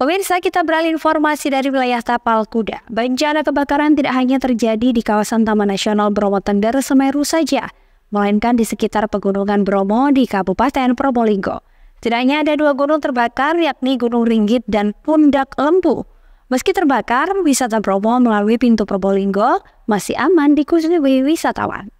Pemirsa, kita beralih informasi dari wilayah Tapal Kuda. Bencana kebakaran tidak hanya terjadi di kawasan Taman Nasional Bromo Tengger Semeru saja, melainkan di sekitar pegunungan Bromo di Kabupaten Probolinggo. Tidaknya ada dua gunung terbakar, yakni Gunung Ringgit dan Pundak Lembu. Meski terbakar, wisata Bromo melalui pintu Probolinggo masih aman dikunjungi wisatawan.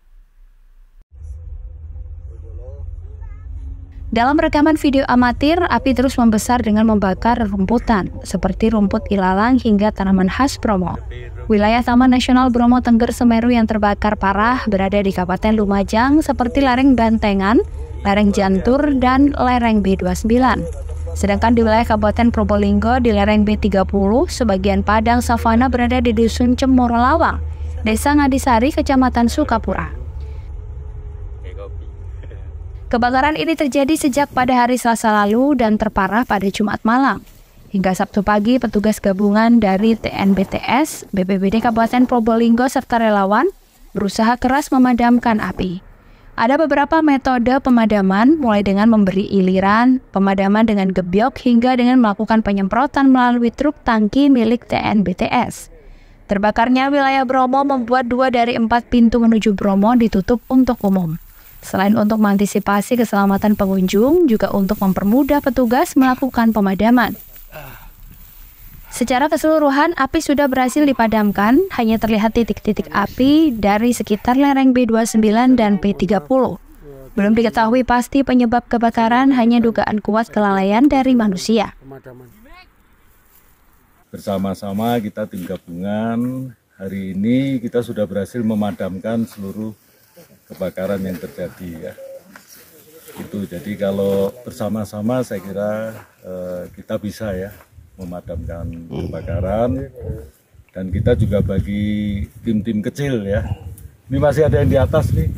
Dalam rekaman video amatir, api terus membesar dengan membakar rumputan, seperti rumput ilalang hingga tanaman khas Bromo. Wilayah Taman Nasional Bromo Tengger Semeru yang terbakar parah berada di Kabupaten Lumajang seperti lereng Bantengan, lereng Jantur, dan lereng B29. Sedangkan di wilayah Kabupaten Probolinggo di lereng B30, sebagian padang savana berada di Dusun Cemoro Lawang, Desa Ngadisari, Kecamatan Sukapura. Kebakaran ini terjadi sejak pada hari Selasa lalu dan terparah pada Jumat malam. Hingga Sabtu pagi, petugas gabungan dari TNBTS, BPBD Kabupaten Probolinggo, serta relawan berusaha keras memadamkan api. Ada beberapa metode pemadaman, mulai dengan memberi iliran, pemadaman dengan gebyok, hingga dengan melakukan penyemprotan melalui truk tangki milik TNBTS. Terbakarnya wilayah Bromo membuat dua dari empat pintu menuju Bromo ditutup untuk umum. Selain untuk mengantisipasi keselamatan pengunjung, juga untuk mempermudah petugas melakukan pemadaman. Secara keseluruhan, api sudah berhasil dipadamkan, hanya terlihat titik-titik api dari sekitar lereng B29 dan P30. Belum diketahui pasti penyebab kebakaran, hanya dugaan kuat kelalaian dari manusia. Bersama-sama kita tim gabungan, hari ini kita sudah berhasil memadamkan seluruh kebakaran yang terjadi ya itu jadi kalau bersama-sama saya kira eh, kita bisa ya memadamkan hmm. kebakaran dan kita juga bagi tim-tim kecil ya ini masih ada yang di atas nih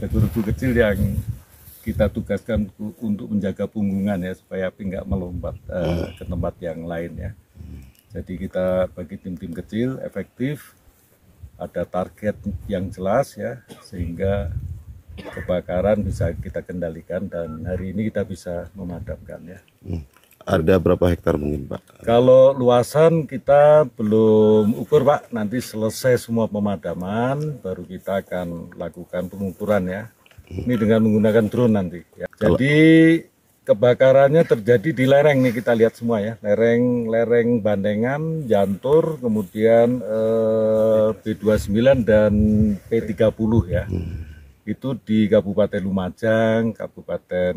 ada guru-guru kecil yang kita tugaskan untuk menjaga punggungan ya supaya api nggak melompat eh, hmm. ke tempat yang lain ya jadi kita bagi tim-tim kecil efektif ada target yang jelas ya sehingga kebakaran bisa kita kendalikan dan hari ini kita bisa memadamkan ya. Hmm. Ada berapa hektar mungkin Pak? Kalau luasan kita belum ukur Pak, nanti selesai semua pemadaman baru kita akan lakukan pengukuran ya. Ini hmm. dengan menggunakan drone nanti. Ya. Jadi kebakarannya terjadi di lereng nih kita lihat semua ya lereng lereng Bandengan Jantur kemudian eh, B29 dan P30 ya hmm. itu di Kabupaten Lumajang Kabupaten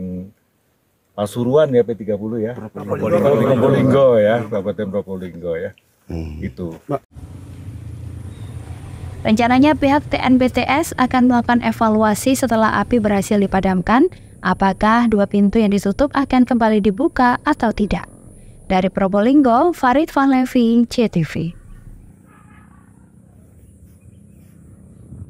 Pasuruan ya P30 ya Probolinggo ya Kabupaten Probolinggo ya hmm. itu Rencananya pihak TNBTS akan melakukan evaluasi setelah api berhasil dipadamkan Apakah dua pintu yang ditutup akan kembali dibuka atau tidak? Dari Probolinggo, Farid Van Levy, CTV.